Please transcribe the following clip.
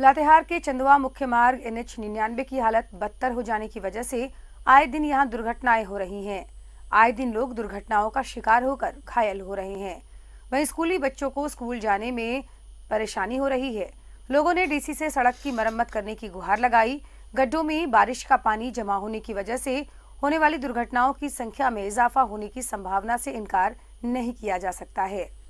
लातेहार के चंदवा मुख्य मार्ग एन एच की हालत बदतर हो जाने की वजह से आए दिन यहां दुर्घटनाएं हो रही हैं। आए दिन लोग दुर्घटनाओं का शिकार होकर घायल हो रहे हैं वहीं स्कूली बच्चों को स्कूल जाने में परेशानी हो रही है लोगों ने डीसी से सड़क की मरम्मत करने की गुहार लगाई गड्ढों में बारिश का पानी जमा होने की वजह से होने वाली दुर्घटनाओं की संख्या में इजाफा होने की संभावना से इनकार नहीं किया जा सकता है